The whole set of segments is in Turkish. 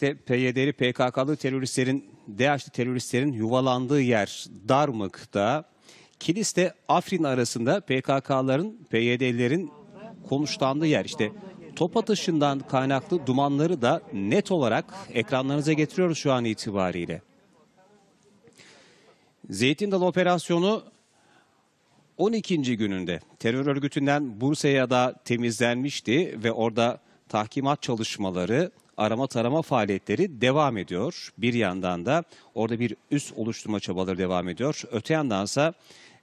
PYD'li PKK'lı teröristlerin, DH'li teröristlerin yuvalandığı yer Darmık'ta. Kilis'te Afrin arasında PKK'ların, PYD'lerin konuşlandığı yer İşte Top atışından kaynaklı dumanları da net olarak ekranlarınıza getiriyoruz şu an itibariyle. Zeytin Dalı operasyonu 12. gününde terör örgütünden Bursa'ya da temizlenmişti ve orada tahkimat çalışmaları arama tarama faaliyetleri devam ediyor. Bir yandan da orada bir üs oluşturma çabaları devam ediyor. Öte yandansa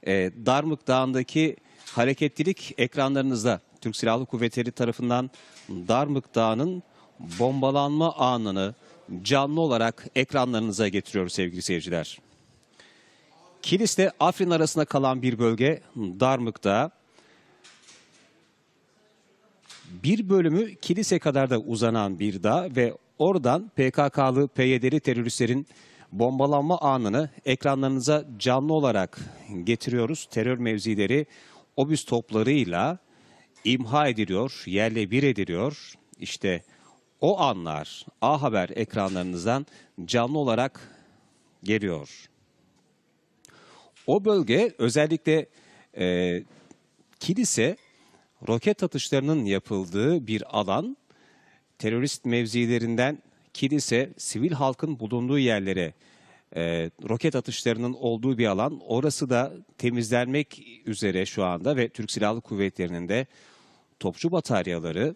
e, Darmık Dağı'ndaki hareketlilik ekranlarınızda Türk Silahlı Kuvvetleri tarafından Darmık Dağı'nın bombalanma anını canlı olarak ekranlarınıza getiriyoruz sevgili seyirciler. Kilis'te Afrin arasında kalan bir bölge Darmık Dağı. Bir bölümü kilise kadar da uzanan bir dağ ve oradan PKK'lı PYD'li teröristlerin bombalanma anını ekranlarınıza canlı olarak getiriyoruz. Terör mevzileri obüs toplarıyla imha ediliyor, yerle bir ediliyor. İşte o anlar A Haber ekranlarınızdan canlı olarak geliyor. O bölge özellikle e, kilise roket atışlarının yapıldığı bir alan terörist mevzilerinden kilise sivil halkın bulunduğu yerlere e, roket atışlarının olduğu bir alan. Orası da temizlenmek üzere şu anda ve Türk Silahlı Kuvvetleri'nin de topçu bataryaları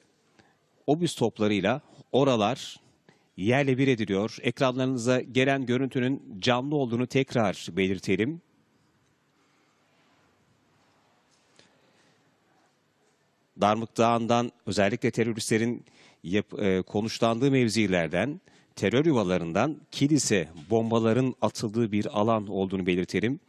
obüs toplarıyla oralar yerle bir ediliyor. Ekranlarınıza gelen görüntünün canlı olduğunu tekrar belirtelim. Darmık Dağı'ndan özellikle teröristlerin yap, e, konuşlandığı mevzilerden, terör yuvalarından kilise bombaların atıldığı bir alan olduğunu belirtelim.